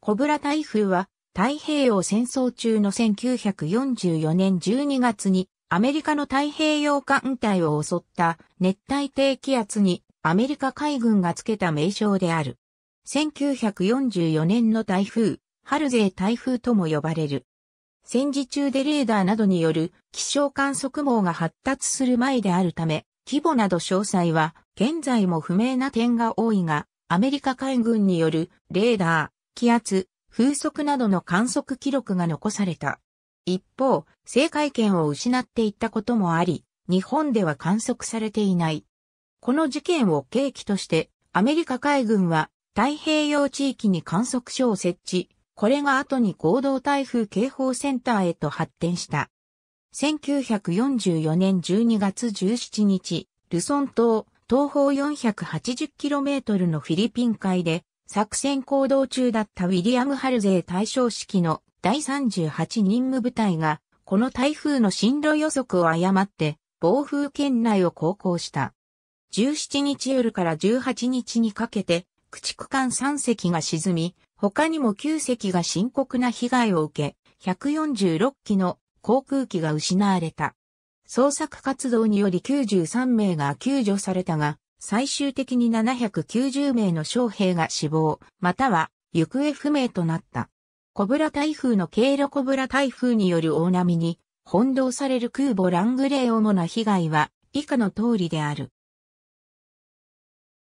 コブラ台風は太平洋戦争中の1944年12月にアメリカの太平洋艦隊を襲った熱帯低気圧にアメリカ海軍がつけた名称である。1944年の台風、春勢台風とも呼ばれる。戦時中でレーダーなどによる気象観測網が発達する前であるため、規模など詳細は現在も不明な点が多いが、アメリカ海軍によるレーダー、気圧、風速などの観測記録が残された。一方、制海権を失っていったこともあり、日本では観測されていない。この事件を契機として、アメリカ海軍は太平洋地域に観測所を設置、これが後に合同台風警報センターへと発展した。1944年12月17日、ルソン島、東方 480km のフィリピン海で作戦行動中だったウィリアム・ハルゼー対象式の第38任務部隊が、この台風の進路予測を誤って、暴風圏内を航行した。17日夜から18日にかけて、駆逐艦3隻が沈み、他にも9隻が深刻な被害を受け、146機の航空機が失われた。捜索活動により93名が救助されたが、最終的に790名の将兵が死亡、または行方不明となった。コブラ台風の経路コブラ台風による大波に翻弄される空母ラングレー主な被害は以下の通りである。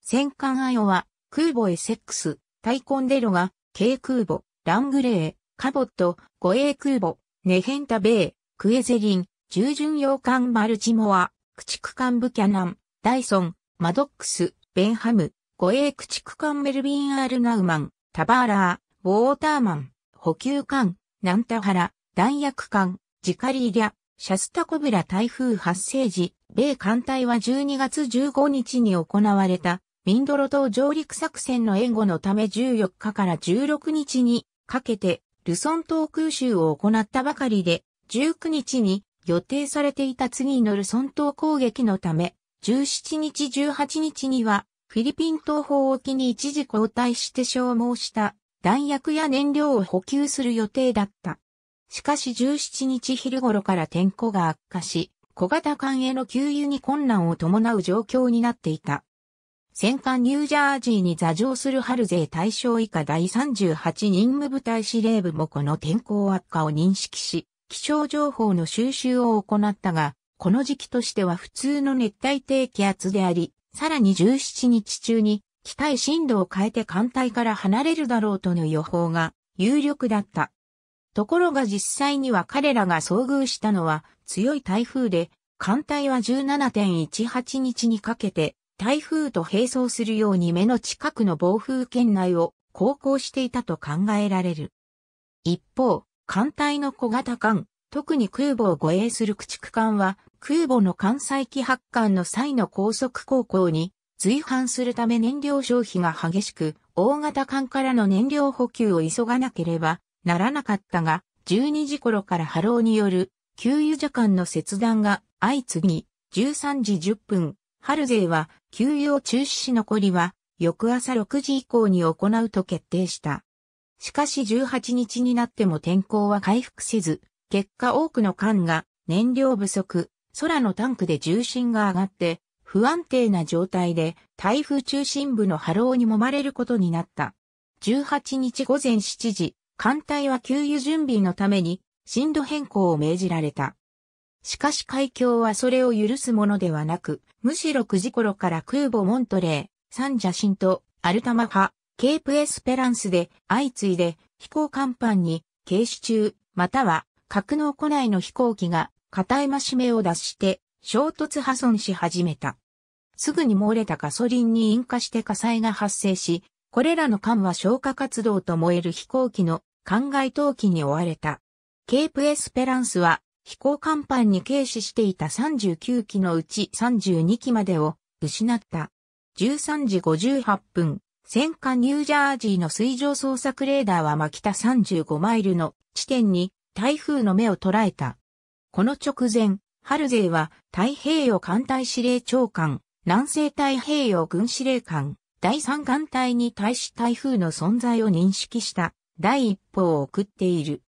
戦艦アヨは空母 s セックス、タイコンデロが軽空母、ラングレー、カボット、護衛空母、ネヘンタベイ、クエゼリン、従順洋艦マルチモア、駆逐艦ブキャナン、ダイソン、マドックス、ベンハム、護衛駆逐艦メルビン・アール・ナウマン、タバーラー、ウォーターマン、補給艦、ナンタハラ、弾薬艦、ジカリーリャ、シャスタコブラ台風発生時、米艦隊は12月15日に行われた、ミンドロ島上陸作戦の援護のため14日から16日にかけて、ルソン島空襲を行ったばかりで、19日に予定されていた次のルソン島攻撃のため、17日18日には、フィリピン東方沖に一時交代して消耗した弾薬や燃料を補給する予定だった。しかし17日昼頃から天候が悪化し、小型艦への給油に困難を伴う状況になっていた。戦艦ニュージャージーに座乗する春勢対象以下第38任務部隊司令部もこの天候悪化を認識し、気象情報の収集を行ったが、この時期としては普通の熱帯低気圧であり、さらに17日中に、北へ進路を変えて艦隊から離れるだろうとの予報が有力だった。ところが実際には彼らが遭遇したのは強い台風で、艦隊は17.18日にかけて台風と並走するように目の近くの暴風圏内を航行していたと考えられる。一方、艦隊の小型艦、特に空母を護衛する駆逐艦は空母の艦載機発艦の際の高速航行に随伴するため燃料消費が激しく、大型艦からの燃料補給を急がなければならなかったが、12時頃から波浪による給油所間の切断が相次ぎ、13時10分、春勢は給油を中止し残りは翌朝6時以降に行うと決定した。しかし18日になっても天候は回復せず、結果多くの艦が燃料不足、空のタンクで重心が上がって、不安定な状態で台風中心部の波浪に揉まれることになった。18日午前7時、艦隊は給油準備のために震度変更を命じられた。しかし海峡はそれを許すものではなく、むしろ9時頃から空母モントレー、サンジャシンとアルタマハ、ケープエスペランスで相次いで飛行甲板に軽視中、または格納庫内の飛行機が片山締めを脱して衝突破損し始めた。すぐに漏れたガソリンに引火して火災が発生し、これらの艦は消火活動と燃える飛行機の灌漑投機に追われた。ケープエスペランスは飛行甲板に軽視していた39機のうち32機までを失った。13時58分、戦火ニュージャージーの水上捜索レーダーは真田35マイルの地点に台風の目を捉えた。この直前、ハルゼイは太平洋艦隊司令長官、南西太平洋軍司令官、第三艦隊に対し台風の存在を認識した第一報を送っている。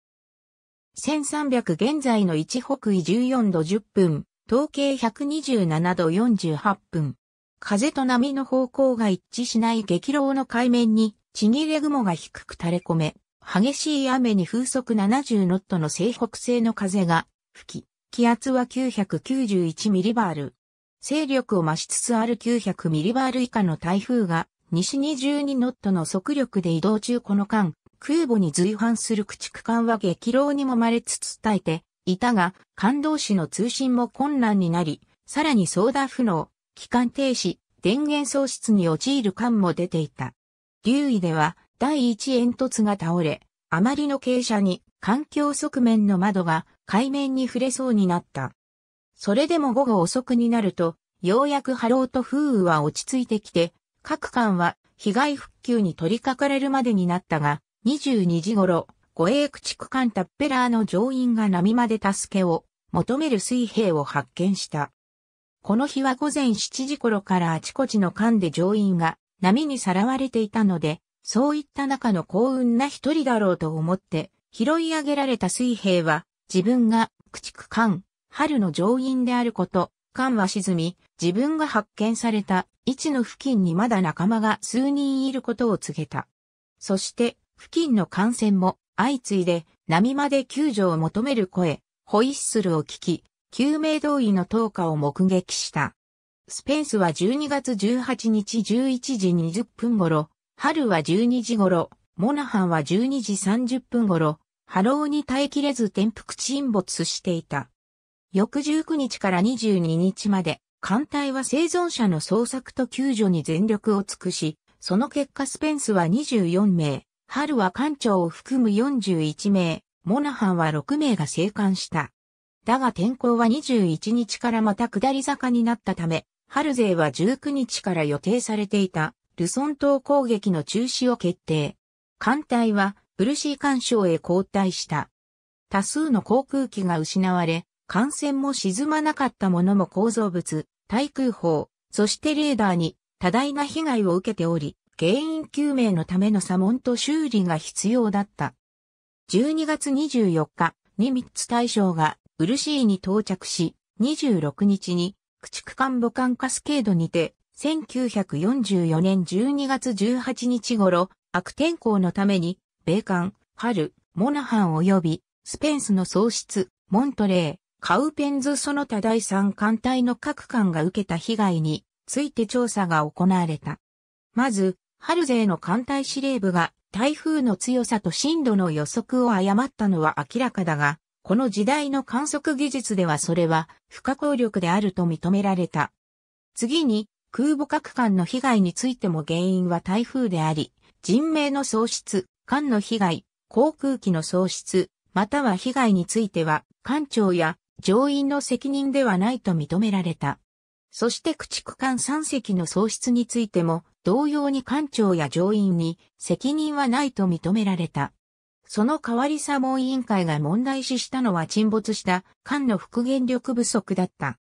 1300現在の1北緯14度10分、統計127度48分。風と波の方向が一致しない激浪の海面に、ちぎれ雲が低く垂れ込め、激しい雨に風速70ノットの西北西の風が吹き、気圧は991ミリバール。勢力を増しつつある900ミリバール以下の台風が、西2 2ノットの速力で移動中この間、空母に随伴する駆逐艦は激浪にもまれつつ耐えていたが、感動市の通信も困難になり、さらに操打不能、機関停止、電源喪失に陥る艦も出ていた。留意では、第一煙突が倒れ、あまりの傾斜に環境側面の窓が海面に触れそうになった。それでも午後遅くになると、ようやく波浪と風雨は落ち着いてきて、各艦は被害復旧に取り掛かれるまでになったが、22時頃、護衛駆逐艦タッペラーの乗員が波まで助けを求める水兵を発見した。この日は午前7時頃からあちこちの艦で乗員が波にさらわれていたので、そういった中の幸運な一人だろうと思って、拾い上げられた水兵は、自分が駆逐艦、春の乗員であること、艦は沈み、自分が発見された位置の付近にまだ仲間が数人いることを告げた。そして、付近の艦船も相次いで波まで救助を求める声、ホイッスルを聞き、救命胴衣の投下を目撃した。スペンスは12月18日11時20分頃、春は12時頃、モナハンは12時30分頃、波浪に耐えきれず転覆沈没していた。翌19日から22日まで、艦隊は生存者の捜索と救助に全力を尽くし、その結果スペンスは24名、ハルは艦長を含む41名、モナハンは6名が生還した。だが天候は21日からまた下り坂になったため、ハル勢は19日から予定されていたルソン島攻撃の中止を決定。艦隊はー干渉へ交代した。多数の航空機が失われ、艦船も沈まなかったものも構造物、対空砲、そしてレーダーに多大な被害を受けており、原因究明のための査問と修理が必要だった。12月24日、ニミッツ大将がーに到着し、26日に駆逐艦母艦カスケードにて、1944年12月18日頃、悪天候のために米艦、ハル、モナハン及び、スペンスの喪失、モントレー、カウペンズその他第三艦隊の各艦が受けた被害について調査が行われた。まず、ハルゼーの艦隊司令部が台風の強さと震度の予測を誤ったのは明らかだが、この時代の観測技術ではそれは不可抗力であると認められた。次に、空母各艦の被害についても原因は台風であり、人命の喪失、艦の被害、航空機の喪失、または被害については、艦長や乗員の責任ではないと認められた。そして駆逐艦3隻の喪失についても、同様に艦長や乗員に責任はないと認められた。その代わり査問委員会が問題視したのは沈没した艦の復元力不足だった。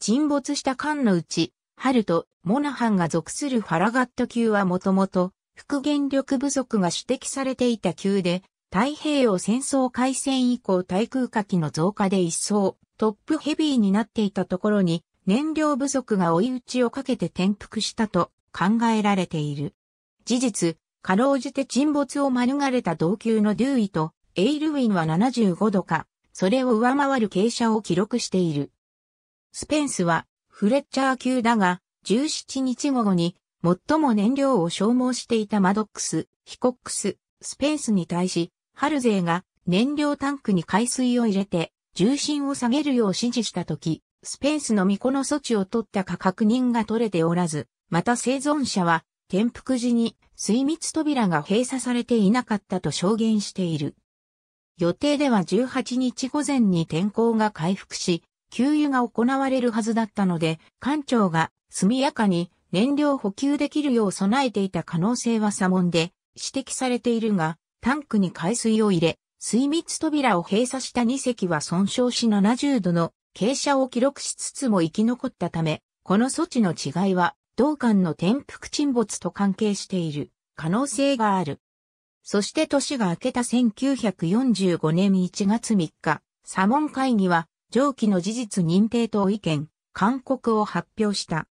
沈没した艦のうち、ハルとモナハンが属するファラガット級はもともと復元力不足が指摘されていた級で、太平洋戦争開戦以降対空火器の増加で一層トップヘビーになっていたところに燃料不足が追い打ちをかけて転覆したと考えられている。事実、かろうじて沈没を免れた同級のデューイとエイルウィンは75度か、それを上回る傾斜を記録している。スペンスはフレッチャー級だが17日午後に最も燃料を消耗していたマドックス、ヒコックス、スペースに対し、ハルゼーが燃料タンクに海水を入れて、重心を下げるよう指示したとき、スペースの巫女の措置を取ったか確認が取れておらず、また生存者は、転覆時に水密扉が閉鎖されていなかったと証言している。予定では18日午前に天候が回復し、給油が行われるはずだったので、艦長が速やかに燃料補給できるよう備えていた可能性は左ンで指摘されているが、タンクに海水を入れ、水密扉を閉鎖した2隻は損傷し70度の傾斜を記録しつつも生き残ったため、この措置の違いは、同艦の転覆沈没と関係している可能性がある。そして年が明けた1945年1月3日、サモン会議は、上記の事実認定と意見、勧告を発表した。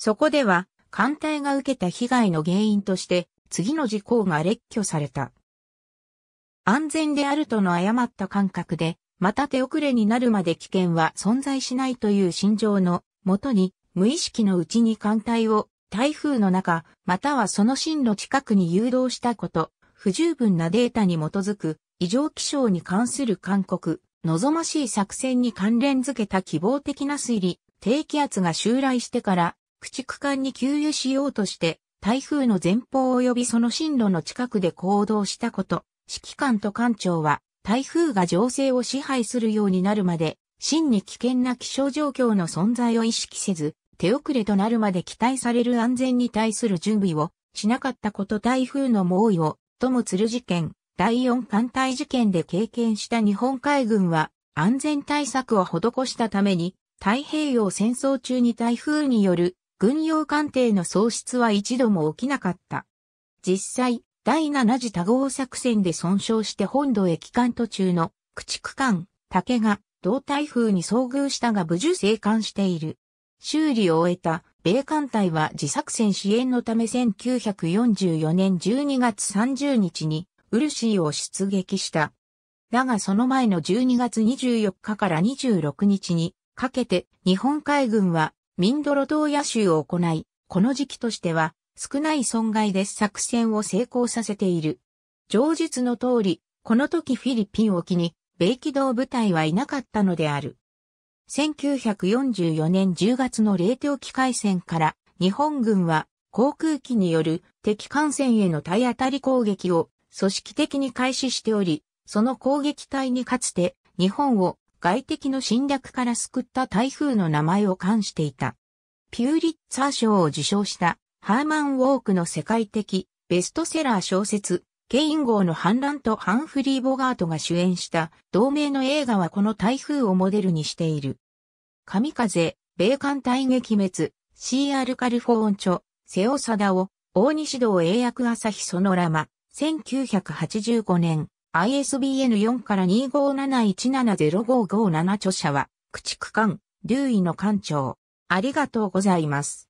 そこでは、艦隊が受けた被害の原因として、次の事項が列挙された。安全であるとの誤った感覚で、また手遅れになるまで危険は存在しないという心情のもとに、無意識のうちに艦隊を台風の中、またはその進路近くに誘導したこと、不十分なデータに基づく異常気象に関する勧告、望ましい作戦に関連づけた希望的な推理、低気圧が襲来してから駆逐艦に給油しようとして、台風の前方及びその進路の近くで行動したこと、指揮官と艦長は、台風が情勢を支配するようになるまで、真に危険な気象状況の存在を意識せず、手遅れとなるまで期待される安全に対する準備をしなかったこと台風の猛威を、ともつる事件、第四艦隊事件で経験した日本海軍は、安全対策を施したために、太平洋戦争中に台風による軍用艦艇の喪失は一度も起きなかった。実際、第7次多号作戦で損傷して本土へ帰還途中の駆逐艦、竹が同台風に遭遇したが無事生還している。修理を終えた米艦隊は自作戦支援のため1944年12月30日にウルシーを出撃した。だがその前の12月24日から26日にかけて日本海軍はミンドロ島野州を行い、この時期としては少ない損害で作戦を成功させている。上述の通り、この時フィリピン沖に米機動部隊はいなかったのである。1944年10月の冷凍機海戦から日本軍は航空機による敵艦船への体当たり攻撃を組織的に開始しており、その攻撃隊にかつて日本を外敵の侵略から救った台風の名前を冠していた。ピューリッツァー賞を受賞したハーマン・ウォークの世界的ベストセラー小説、ケイン号の反乱とハンフリー・ボガートが主演した同名の映画はこの台風をモデルにしている。神風、米艦隊撃滅、CR カルフォーンチョ、オサダオ、大西道英訳朝日ソノラマ、1985年。ISBN4 から2 5 7 1 7 0 5 5 7著者は、駆逐艦、留意の艦長。ありがとうございます。